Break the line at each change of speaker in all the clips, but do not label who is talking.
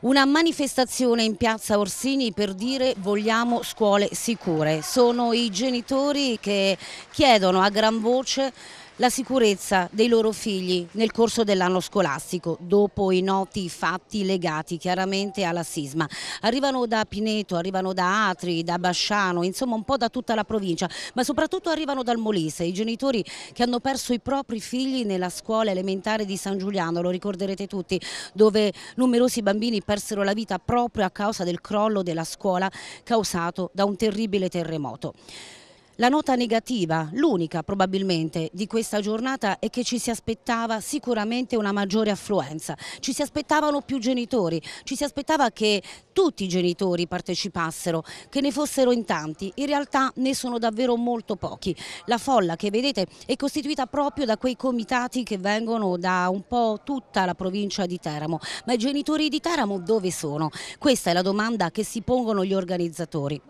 Una manifestazione in piazza Orsini per dire vogliamo scuole sicure. Sono i genitori che chiedono a gran voce la sicurezza dei loro figli nel corso dell'anno scolastico, dopo i noti fatti legati chiaramente alla sisma. Arrivano da Pineto, arrivano da Atri, da Basciano, insomma un po' da tutta la provincia, ma soprattutto arrivano dal Molise, i genitori che hanno perso i propri figli nella scuola elementare di San Giuliano, lo ricorderete tutti, dove numerosi bambini persero la vita proprio a causa del crollo della scuola causato da un terribile terremoto. La nota negativa, l'unica probabilmente di questa giornata è che ci si aspettava sicuramente una maggiore affluenza, ci si aspettavano più genitori, ci si aspettava che tutti i genitori partecipassero, che ne fossero in tanti, in realtà ne sono davvero molto pochi. La folla che vedete è costituita proprio da quei comitati che vengono da un po' tutta la provincia di Teramo, ma i genitori di Teramo dove sono? Questa è la domanda che si pongono gli organizzatori.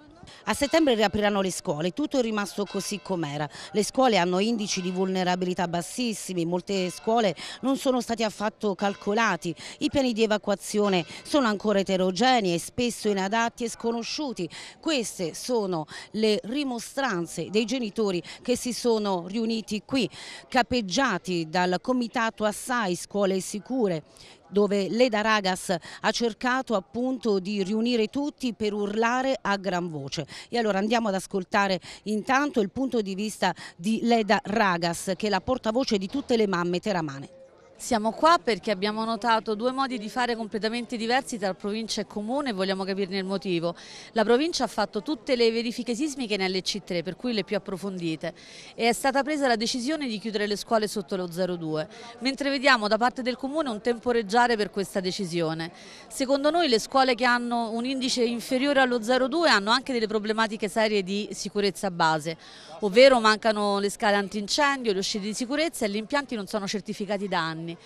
A settembre riapriranno le scuole, tutto è rimasto così com'era. Le scuole hanno indici di vulnerabilità bassissimi, molte scuole non sono stati affatto calcolati, i piani di evacuazione sono ancora eterogenei e spesso inadatti e sconosciuti. Queste sono le rimostranze dei genitori che si sono riuniti qui, capeggiati dal Comitato Assai Scuole Sicure, dove Leda Ragas ha cercato appunto di riunire tutti per urlare a gran voce. E allora andiamo ad ascoltare intanto il punto di vista di Leda Ragas che è la portavoce di tutte le mamme teramane.
Siamo qua perché abbiamo notato
due modi di fare completamente diversi
tra provincia e comune e vogliamo capirne il motivo. La provincia ha fatto tutte le verifiche sismiche nelle c 3 per cui le più approfondite, e è stata presa la decisione di chiudere le scuole sotto lo 02, mentre vediamo da parte del comune un temporeggiare per questa decisione. Secondo noi le scuole che hanno un indice inferiore allo 02 hanno anche delle problematiche serie di sicurezza base, ovvero mancano le scale antincendio, le uscite di sicurezza e gli impianti non sono certificati da anni anni.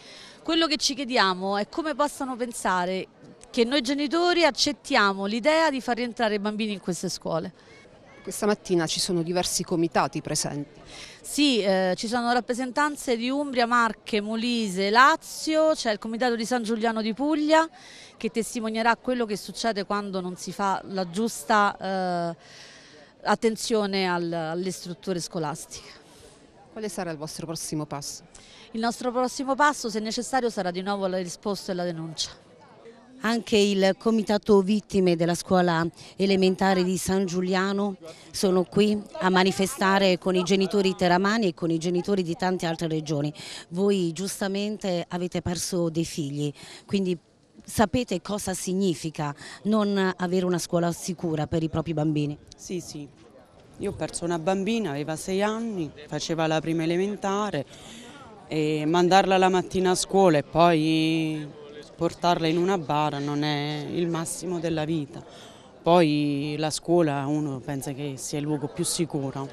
Quello che ci chiediamo è come possano pensare che noi genitori accettiamo l'idea di far rientrare i bambini in queste scuole. Questa mattina ci sono diversi comitati presenti. Sì, eh, ci sono rappresentanze di Umbria, Marche, Molise, Lazio, c'è cioè il comitato di San Giuliano di Puglia che testimonierà quello che succede quando non si fa la giusta eh, attenzione al, alle strutture scolastiche. Quale sarà il vostro prossimo passo? Il nostro prossimo passo, se necessario, sarà di nuovo la risposta e la denuncia.
Anche il comitato vittime della scuola elementare di San Giuliano sono qui a manifestare con i genitori teramani e con i genitori di tante altre regioni. Voi giustamente avete perso dei figli, quindi sapete cosa significa non avere una scuola sicura per i propri bambini? Sì, sì.
Io ho perso una bambina, aveva sei anni, faceva la prima elementare e mandarla la mattina a scuola e poi portarla in una bara non è il massimo della vita. Poi la scuola uno pensa che sia il luogo più sicuro.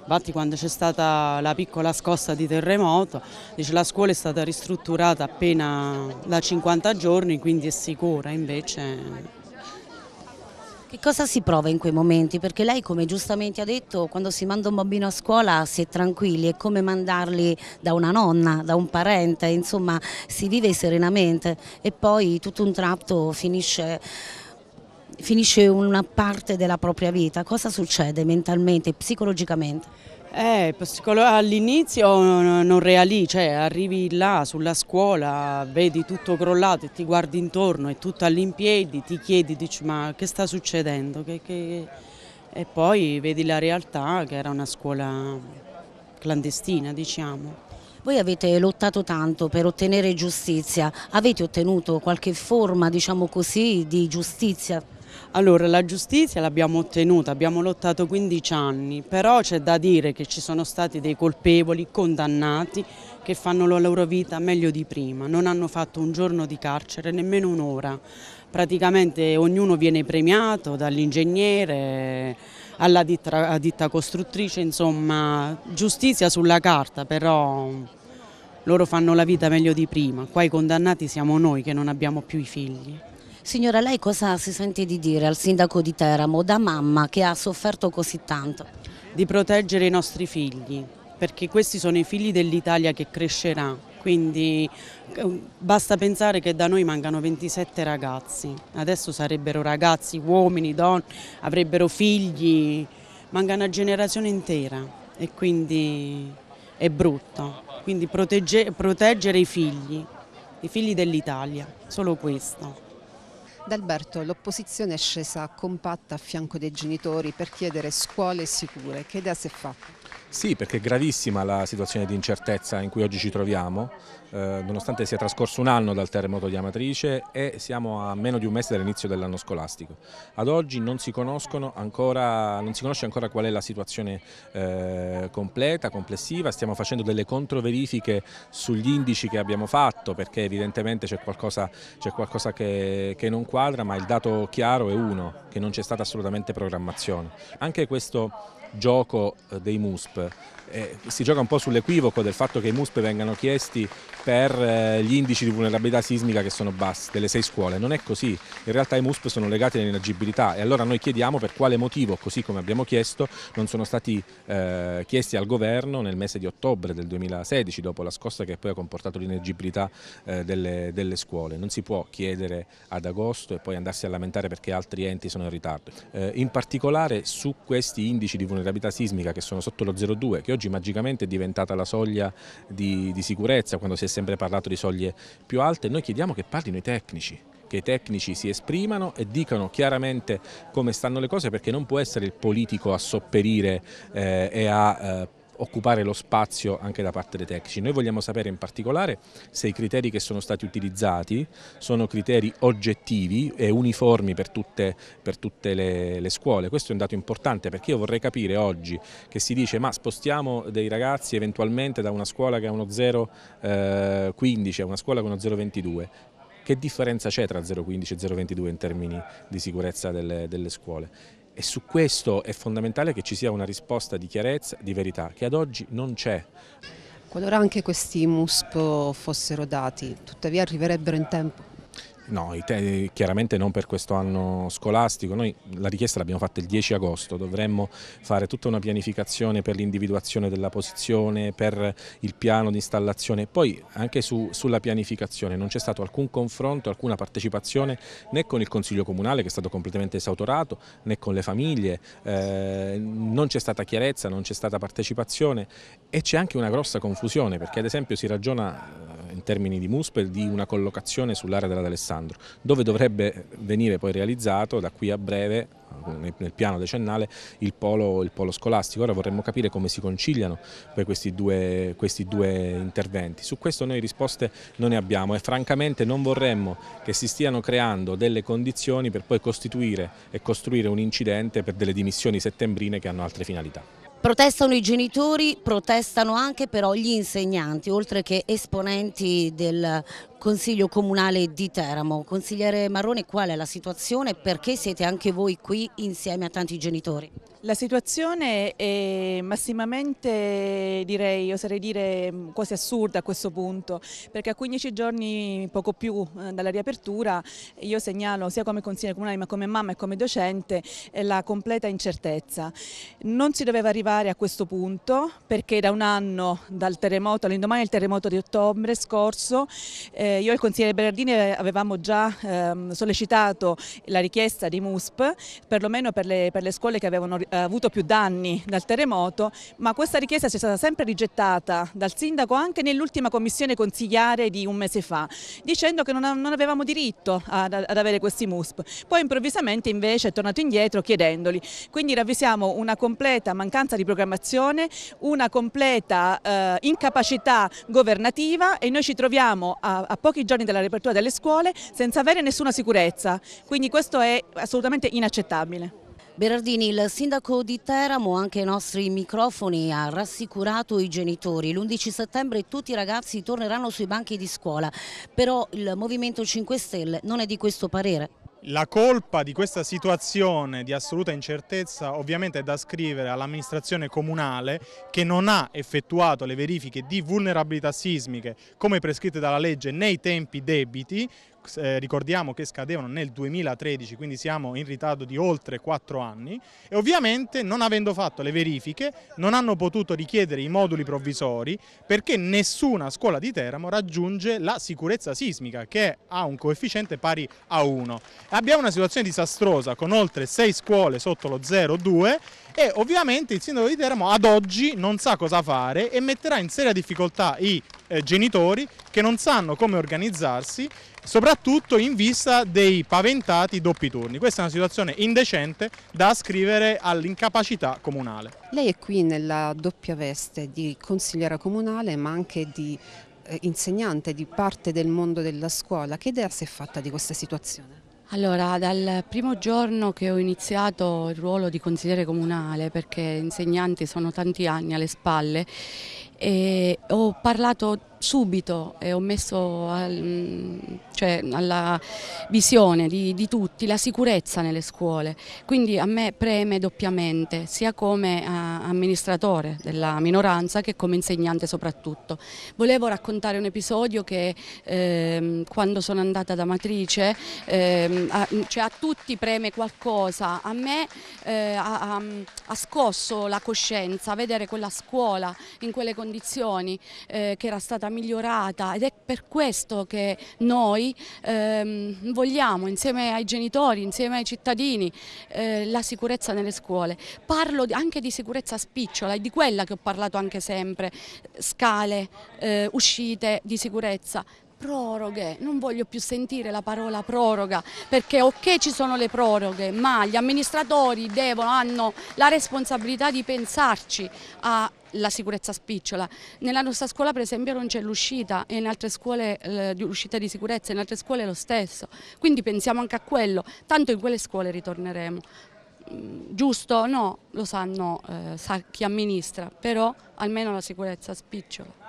Infatti quando c'è stata la piccola scossa di terremoto, dice la scuola è stata ristrutturata appena da 50 giorni, quindi è sicura, invece
Cosa si prova in quei momenti? Perché lei, come giustamente ha detto, quando si manda un bambino a scuola si è tranquilli, è come mandarli da una nonna, da un parente, insomma si vive serenamente e poi tutto un tratto finisce finisce una parte della propria vita, cosa succede mentalmente, psicologicamente?
Eh, all'inizio non reali, cioè arrivi là sulla scuola, vedi tutto crollato e ti guardi intorno, e tutto all'impiedi, ti chiedi, dici ma che sta succedendo? Che, che... E poi vedi la realtà che era una scuola clandestina, diciamo.
Voi avete lottato tanto per ottenere giustizia, avete ottenuto qualche forma, diciamo così, di giustizia allora, la giustizia l'abbiamo ottenuta, abbiamo lottato 15
anni, però c'è da dire che ci sono stati dei colpevoli condannati che fanno la loro vita meglio di prima, non hanno fatto un giorno di carcere, nemmeno un'ora. Praticamente ognuno viene premiato, dall'ingegnere alla ditta, ditta costruttrice, insomma, giustizia sulla carta, però loro fanno la vita meglio di prima. Qua i condannati siamo noi che non abbiamo più i figli.
Signora, lei cosa si sente di dire al sindaco di Teramo da mamma che ha sofferto così tanto?
Di proteggere i nostri figli, perché questi sono i figli dell'Italia che crescerà, quindi eh, basta pensare che da noi mancano 27 ragazzi, adesso sarebbero ragazzi, uomini, donne, avrebbero figli, manca una generazione intera e quindi è brutto, quindi protegge, proteggere i figli, i figli dell'Italia, solo questo.
D'Alberto, l'opposizione è scesa compatta a fianco dei genitori per chiedere scuole sicure. Che idea si è fatta?
Sì, perché è gravissima la situazione di incertezza in cui oggi ci troviamo, eh, nonostante sia trascorso un anno dal terremoto di Amatrice e siamo a meno di un mese dall'inizio dell'anno scolastico. Ad oggi non si, ancora, non si, conosce ancora qual è la situazione eh, completa, complessiva, stiamo facendo delle controverifiche sugli indici che abbiamo fatto perché evidentemente c'è qualcosa, qualcosa, che, che non squadra, ma il dato chiaro è uno, che non c'è stata assolutamente programmazione. Anche questo gioco eh, dei MUSP. Eh, si gioca un po' sull'equivoco del fatto che i MUSP vengano chiesti per eh, gli indici di vulnerabilità sismica che sono bassi, delle sei scuole. Non è così, in realtà i MUSP sono legati all'inagibilità e allora noi chiediamo per quale motivo, così come abbiamo chiesto, non sono stati eh, chiesti al governo nel mese di ottobre del 2016, dopo la scossa che poi ha comportato l'inagibilità eh, delle, delle, scuole. Non si può chiedere ad agosto e poi andarsi a lamentare perché altri enti sono in ritardo. Eh, in particolare su questi indici di vulnerabilità gravità sismica che sono sotto lo 0,2 che oggi magicamente è diventata la soglia di, di sicurezza quando si è sempre parlato di soglie più alte, noi chiediamo che parlino i tecnici, che i tecnici si esprimano e dicano chiaramente come stanno le cose perché non può essere il politico a sopperire eh, e a eh, occupare lo spazio anche da parte dei tecnici. Noi vogliamo sapere in particolare se i criteri che sono stati utilizzati sono criteri oggettivi e uniformi per tutte, per tutte le, le, scuole. Questo è un dato importante perché io vorrei capire oggi che si dice ma spostiamo dei ragazzi eventualmente da una scuola che ha uno 0,15 eh, a una scuola che ha uno 0,22 che differenza c'è tra 0,15 e 0,22 in termini di sicurezza delle, delle scuole? E su questo è fondamentale che ci sia una risposta di chiarezza, di verità, che ad oggi non c'è.
Qualora anche questi MUSP fossero dati, tuttavia arriverebbero in tempo?
No, chiaramente non per questo anno scolastico, noi la richiesta l'abbiamo fatta il 10 agosto, dovremmo fare tutta una pianificazione per l'individuazione della posizione, per il piano di installazione, poi anche su, sulla pianificazione non c'è stato alcun confronto, alcuna partecipazione né con il Consiglio Comunale che è stato completamente esautorato, né con le famiglie, eh, non c'è stata chiarezza, non c'è stata partecipazione e c'è anche una grossa confusione perché ad esempio si ragiona eh, in termini di Muspel di una collocazione sull'area dell'Alessandria Alessandro, dove dovrebbe venire poi realizzato da qui a breve nel piano decennale il polo, il polo scolastico. Ora vorremmo capire come si conciliano poi questi due, questi due interventi. Su questo noi risposte non ne abbiamo e francamente non vorremmo che si stiano creando delle condizioni per poi costituire e costruire un incidente per delle dimissioni settembrine che hanno altre finalità.
Protestano i genitori, protestano anche però gli insegnanti, oltre che esponenti del Consiglio Comunale di Teramo. Consigliere Marrone, qual è la situazione e perché siete anche voi qui insieme a tanti genitori? La situazione
è massimamente, direi, oserei dire, quasi assurda a questo punto, perché a 15 giorni, poco più, eh, dalla riapertura, io segnalo sia come consigliere comunale ma come mamma e come docente eh, la completa incertezza. Non si doveva arrivare a questo punto, perché da un anno, dal terremoto, all'indomani del terremoto di ottobre scorso, eh, eh, io e il consigliere Berardini eh, avevamo già ehm, sollecitato la richiesta di MUSP, perlomeno per le, per le scuole che avevano eh, avuto più danni dal terremoto, ma questa richiesta è stata sempre rigettata dal sindaco anche nell'ultima commissione consigliare di un mese fa, dicendo che non, non avevamo diritto ad, ad, avere questi MUSP. Poi improvvisamente invece è tornato indietro chiedendoli. Quindi ravvisiamo una completa mancanza di programmazione, una completa eh, incapacità governativa e noi ci troviamo a, a pochi giorni dalla riapertura delle scuole senza avere nessuna sicurezza, quindi questo è assolutamente inaccettabile.
Berardini, il sindaco di Teramo, anche ai nostri microfoni, ha rassicurato i genitori. L'11 settembre tutti i ragazzi torneranno sui banchi di scuola, però il Movimento 5 Stelle non è di questo parere.
La colpa di questa situazione di assoluta incertezza ovviamente è da scrivere all'amministrazione comunale che non ha effettuato le verifiche di vulnerabilità sismiche come prescritte dalla legge nei tempi debiti, eh, ricordiamo che scadevano nel 2013, quindi siamo in ritardo di oltre 4 anni e ovviamente non avendo fatto le verifiche non hanno potuto richiedere i moduli provvisori perché nessuna scuola di Teramo raggiunge la sicurezza sismica che ha un coefficiente pari a 1. Abbiamo una situazione disastrosa con oltre 6 scuole sotto lo 0,2 e ovviamente il sindaco di Teramo ad oggi non sa cosa fare e metterà in seria difficoltà i eh, genitori che non sanno come organizzarsi soprattutto in vista dei paventati doppi turni. Questa è una situazione indecente da ascrivere all'incapacità comunale.
Lei è qui nella doppia veste di consigliera comunale ma anche di eh, insegnante di parte del mondo della scuola. Che idea si è fatta di questa situazione?
Allora, dal primo giorno che ho iniziato il ruolo di consigliere comunale, perché insegnante sono tanti anni alle spalle, ho parlato subito e ho messo al, cioè, alla visione di, di, tutti la sicurezza nelle scuole, quindi a me preme doppiamente sia come eh, amministratore della minoranza che come insegnante soprattutto. Volevo raccontare un episodio che ehm, quando sono andata da Matrice, ehm, a, cioè a tutti preme qualcosa, a me eh, ha, ha scosso la coscienza vedere quella scuola in quelle condizioni eh, che era stata migliorata ed è per questo che noi ehm, vogliamo insieme ai genitori, insieme ai cittadini eh, la sicurezza nelle scuole. Parlo anche di sicurezza spicciola e di quella che ho parlato anche sempre, scale, eh, uscite di sicurezza, proroghe, non voglio più sentire la parola proroga perché ok ci sono le proroghe ma gli amministratori devono, hanno la responsabilità di pensarci a la sicurezza spicciola. Nella nostra scuola per esempio non c'è l'uscita e in altre scuole l'uscita eh, di sicurezza, in altre scuole è lo stesso, quindi pensiamo anche a quello, tanto in quelle scuole ritorneremo. Mm, giusto? No, lo sanno, eh, sa chi amministra, però almeno la sicurezza spicciola.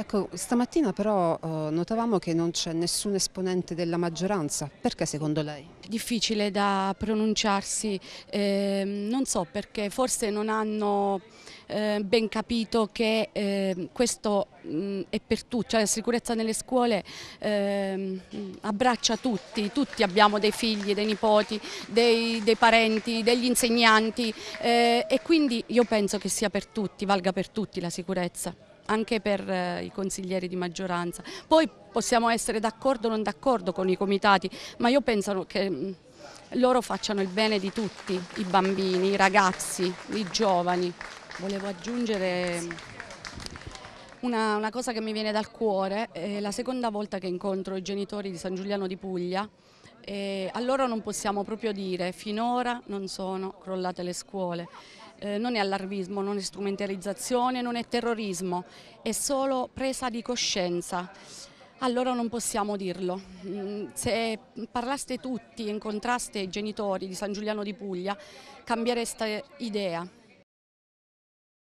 Ecco, stamattina però eh, notavamo che non c'è nessun esponente della maggioranza, perché secondo lei?
Difficile da pronunciarsi, eh, non so perché forse non hanno eh, ben capito che ehm, questo mh, mm, è per tutti, cioè la sicurezza nelle scuole ehm, abbraccia tutti, tutti abbiamo dei figli, dei nipoti, dei, dei parenti, degli insegnanti eh, e quindi io penso che sia per tutti, valga per tutti la sicurezza anche per eh, i consiglieri di maggioranza. Poi possiamo essere d'accordo o non d'accordo con i comitati, ma io penso che mh, mm, loro facciano il bene di tutti, i bambini, i ragazzi, i giovani. Volevo aggiungere... Mm, una, una, cosa che mi viene dal cuore, è la seconda volta che incontro i genitori di San Giuliano di Puglia, e a loro non possiamo proprio dire finora non sono crollate le scuole eh, non è allarmismo, non è strumentalizzazione, non è terrorismo, è solo presa di coscienza. Allora non possiamo dirlo. Mm, se parlaste tutti e incontraste i genitori di San Giuliano di Puglia, cambiereste idea.